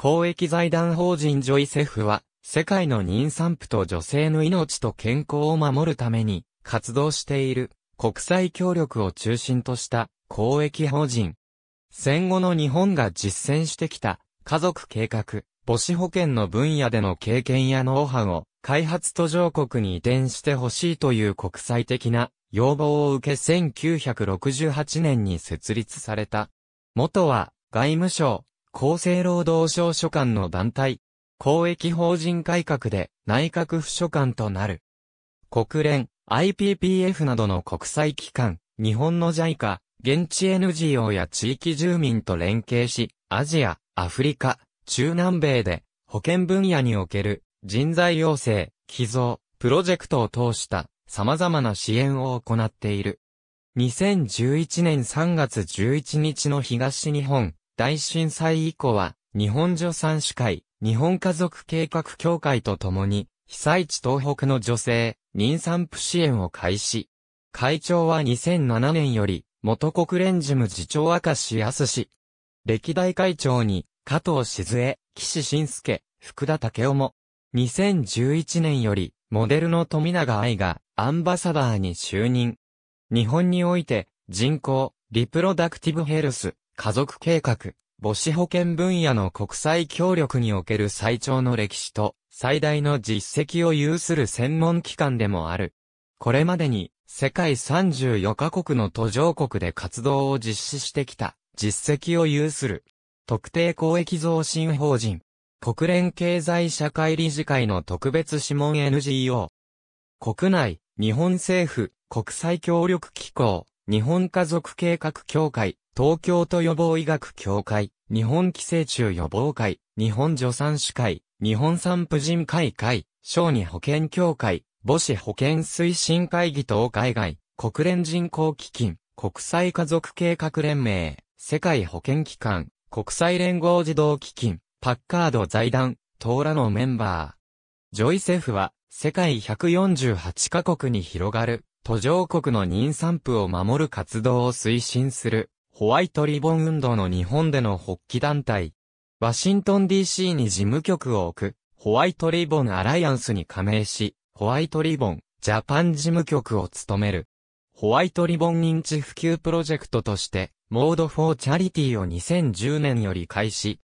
公益財団法人ジョイセフは、世界の妊産婦と女性の命と健康を守るために活動している国際協力を中心とした公益法人。戦後の日本が実践してきた家族計画、母子保険の分野での経験やノウハウを開発途上国に移転してほしいという国際的な要望を受け1968年に設立された。元は外務省厚生労働省所管の団体、公益法人改革で内閣府所管となる。国連、IPPF などの国際機関、日本の JICA、現地 NGO や地域住民と連携し、アジア、アフリカ、中南米で保健分野における人材養成、寄贈、プロジェクトを通した様々な支援を行っている。2011年3月11日の東日本大震災以降は、日本助産師会、日本家族計画協会とともに、被災地東北の女性、妊産婦支援を開始。会長は2007年より、元国連事務次長明石康氏。歴代会長に、加藤静江、岸信介、福田武雄も、2011年より、モデルの富永愛が、アンバサダーに就任。日本において、人口、リプロダクティブヘルス、家族計画、母子保健分野の国際協力における最長の歴史と最大の実績を有する専門機関でもある。これまでに世界34カ国の途上国で活動を実施してきた実績を有する特定公益増進法人国連経済社会理事会の特別諮問 NGO 国内日本政府国際協力機構日本家族計画協会、東京都予防医学協会、日本寄生虫予防会、日本助産師会、日本産婦人会会、小児保健協会、母子保健推進会議等海外、国連人口基金、国際家族計画連盟、世界保健機関、国際連合児童基金、パッカード財団、ーらのメンバー。ジョイセフは、世界148カ国に広がる途上国の妊産婦を守る活動を推進する、ホワイトリボン運動の日本での発起団体。ワシントン DC に事務局を置く、ホワイトリボンアライアンスに加盟し、ホワイトリボン、ジャパン事務局を務める。ホワイトリボン認知普及プロジェクトとして、モードフォーチャリティを2010年より開始。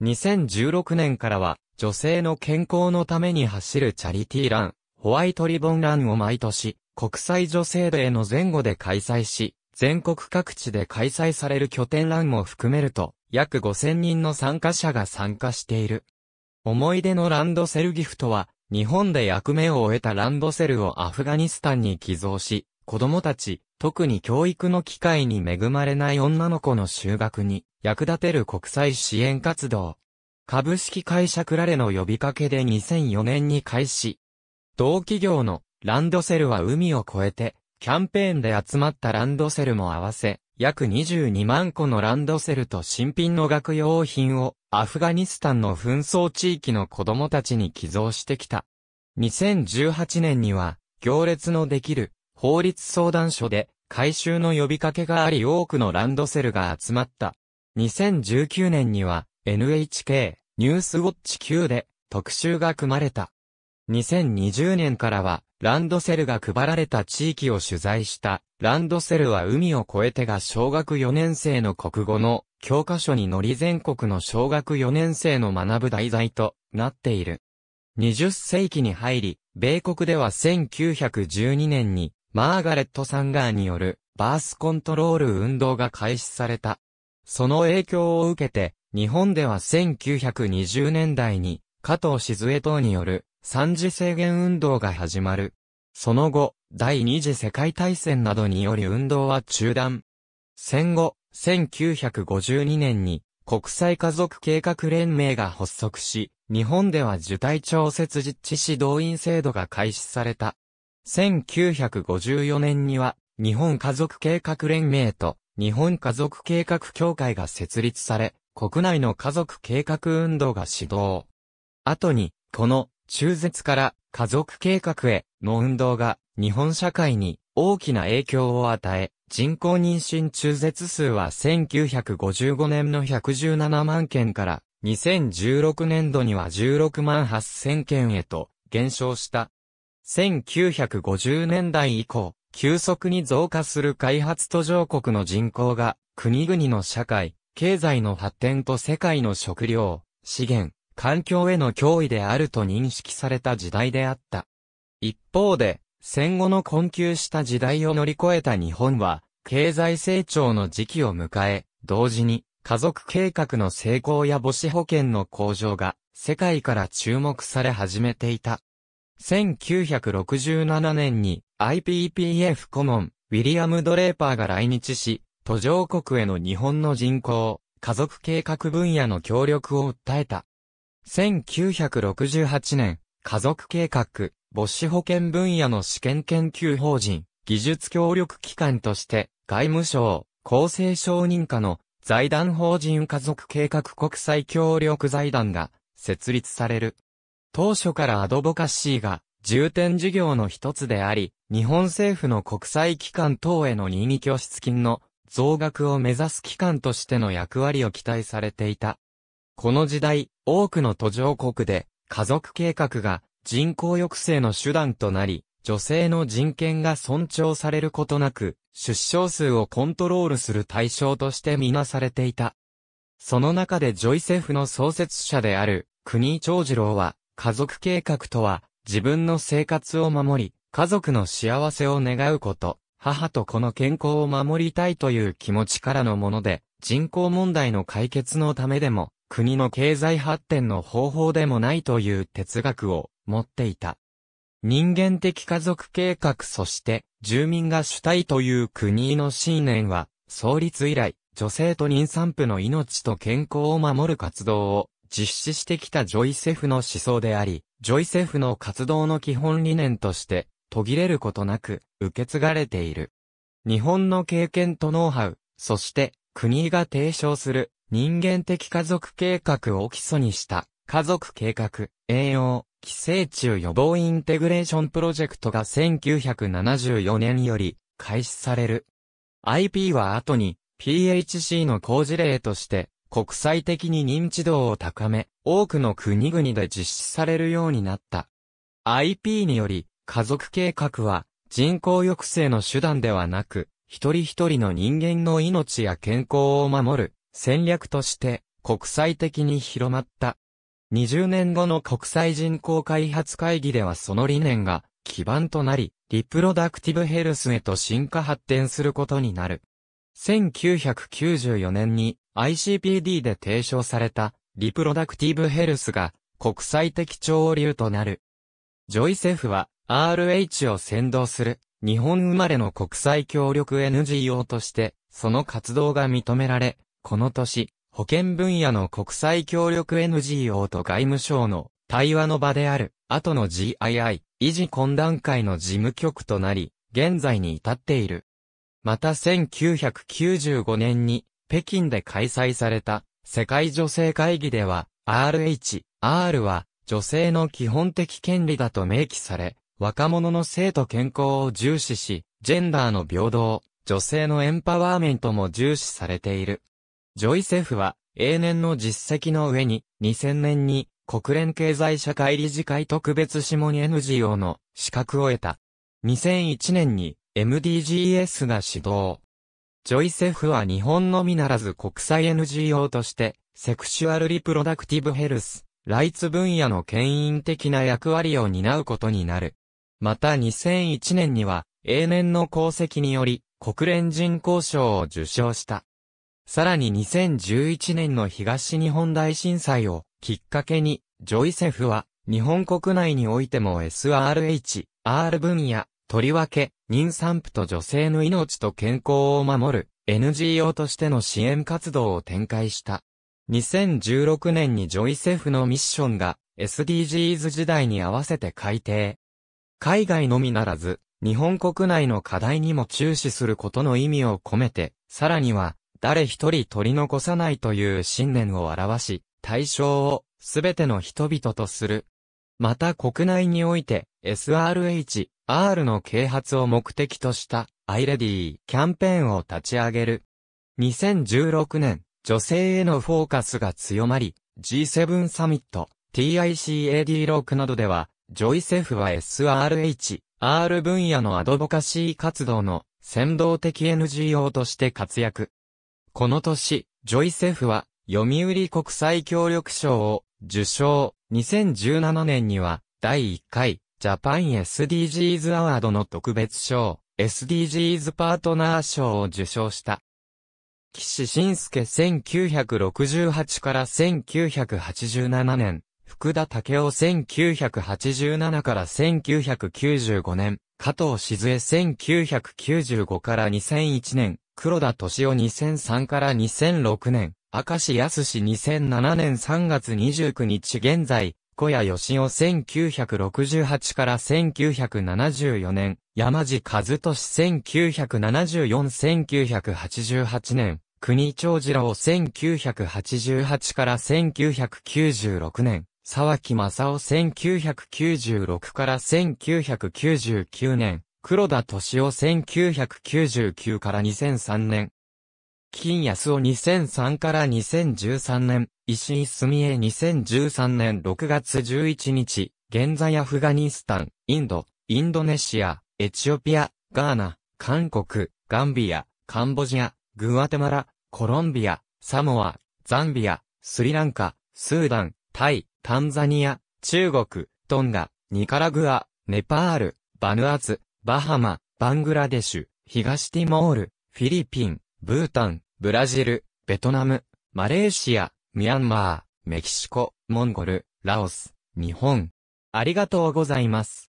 2016年からは、女性の健康のために走るチャリティーラン、ホワイトリボンランを毎年、国際女性デーの前後で開催し、全国各地で開催される拠点欄も含めると、約5000人の参加者が参加している。思い出のランドセルギフトは、日本で役目を終えたランドセルをアフガニスタンに寄贈し、子供たち、特に教育の機会に恵まれない女の子の就学に役立てる国際支援活動。株式会社クラレの呼びかけで2004年に開始。同企業のランドセルは海を越えて、キャンペーンで集まったランドセルも合わせ、約22万個のランドセルと新品の学用品をアフガニスタンの紛争地域の子供たちに寄贈してきた。2018年には行列のできる法律相談所で回収の呼びかけがあり多くのランドセルが集まった。2019年には NHK ニュースウォッチ Q で特集が組まれた。2020年からはランドセルが配られた地域を取材した、ランドセルは海を越えてが小学4年生の国語の教科書に乗り全国の小学4年生の学ぶ題材となっている。20世紀に入り、米国では1912年にマーガレット・サンガーによるバースコントロール運動が開始された。その影響を受けて、日本では1920年代に加藤静江等による三次制限運動が始まる。その後、第二次世界大戦などにより運動は中断。戦後、1952年に国際家族計画連盟が発足し、日本では受胎調節実地指導員制度が開始された。1954年には、日本家族計画連盟と日本家族計画協会が設立され、国内の家族計画運動が始動。後に、この中絶から家族計画への運動が日本社会に大きな影響を与え、人工妊娠中絶数は1955年の117万件から2016年度には16万8000件へと減少した。1950年代以降、急速に増加する開発途上国の人口が国々の社会、経済の発展と世界の食料、資源、環境への脅威であると認識された時代であった。一方で、戦後の困窮した時代を乗り越えた日本は、経済成長の時期を迎え、同時に、家族計画の成功や母子保険の向上が、世界から注目され始めていた。1967年に IPPF 顧問、ウィリアム・ドレーパーが来日し、途上国への日本の人口、家族計画分野の協力を訴えた。1968年、家族計画、母子保健分野の試験研究法人、技術協力機関として、外務省、厚生省認可の財団法人家族計画国際協力財団が設立される。当初からアドボカシーが重点事業の一つであり、日本政府の国際機関等への任意拠出金の増額を目指す機関としての役割を期待されていた。この時代、多くの途上国で、家族計画が人口抑制の手段となり、女性の人権が尊重されることなく、出生数をコントロールする対象としてみなされていた。その中でジョイセフの創設者である、国長次郎は、家族計画とは、自分の生活を守り、家族の幸せを願うこと、母と子の健康を守りたいという気持ちからのもので、人口問題の解決のためでも、国の経済発展の方法でもないという哲学を持っていた。人間的家族計画そして住民が主体という国の信念は創立以来女性と妊産婦の命と健康を守る活動を実施してきたジョイセフの思想であり、ジョイセフの活動の基本理念として途切れることなく受け継がれている。日本の経験とノウハウ、そして国が提唱する人間的家族計画を基礎にした家族計画、栄養、寄生虫予防インテグレーションプロジェクトが1974年より開始される。IP は後に PHC の好事例として国際的に認知度を高め、多くの国々で実施されるようになった。IP により家族計画は人口抑制の手段ではなく、一人一人の人間の命や健康を守る戦略として国際的に広まった。20年後の国際人口開発会議ではその理念が基盤となり、リプロダクティブヘルスへと進化発展することになる。1994年に ICPD で提唱されたリプロダクティブヘルスが国際的潮流となる。ジョイセフは RH を先導する日本生まれの国際協力 NGO としてその活動が認められこの年、保健分野の国際協力 NGO と外務省の対話の場である、後の GII、維持懇談会の事務局となり、現在に至っている。また1995年に、北京で開催された、世界女性会議では、RH、R は、女性の基本的権利だと明記され、若者の性と健康を重視し、ジェンダーの平等、女性のエンパワーメントも重視されている。ジョイセフは、永年の実績の上に、2000年に、国連経済社会理事会特別諮問 NGO の資格を得た。2001年に MDGs が始動。ジョイセフは日本のみならず国際 NGO として、セクシュアルリプロダクティブヘルス、ライツ分野の牽引的な役割を担うことになる。また2001年には、永年の功績により、国連人口賞を受賞した。さらに2011年の東日本大震災をきっかけに、ジョイセフは日本国内においても SRH、R 分野、とりわけ、妊産婦と女性の命と健康を守る NGO としての支援活動を展開した。2016年にジョイセフのミッションが SDGs 時代に合わせて改定。海外のみならず、日本国内の課題にも注視することの意味を込めて、さらには、誰一人取り残さないという信念を表し、対象をすべての人々とする。また国内において SRH、R の啓発を目的としたアイレディーキャンペーンを立ち上げる。2016年、女性へのフォーカスが強まり、G7 サミット、TICAD6 などでは、ジョイセフは SRH、R 分野のアドボカシー活動の先導的 NGO として活躍。この年、ジョイセフは、読売国際協力賞を受賞。2017年には、第1回、ジャパン SDGs アワードの特別賞、SDGs パートナー賞を受賞した。岸信介1968から1987年、福田武雄1987から1995年、加藤静江1995から2001年、黒田敏夫2003から2006年、明石康氏2007年3月29日現在、小谷義夫1968から1974年、山地和俊1974-1988年、国長次郎1988から1996年、沢木正夫1996から1999年、黒田敏夫1999から2003年。金安夫2003から2013年。石井澄江2013年6月11日。現在アフガニスタン、インド、インドネシア、エチオピア、ガーナ、韓国、ガンビア、カンボジア、グアテマラ、コロンビア、サモア、ザンビア、スリランカ、スーダン、タイ、タンザニア、中国、トンガ、ニカラグア、ネパール、バヌアツ、バハマ、バングラデシュ、東ティモール、フィリピン、ブータン、ブラジル、ベトナム、マレーシア、ミャンマー、メキシコ、モンゴル、ラオス、日本。ありがとうございます。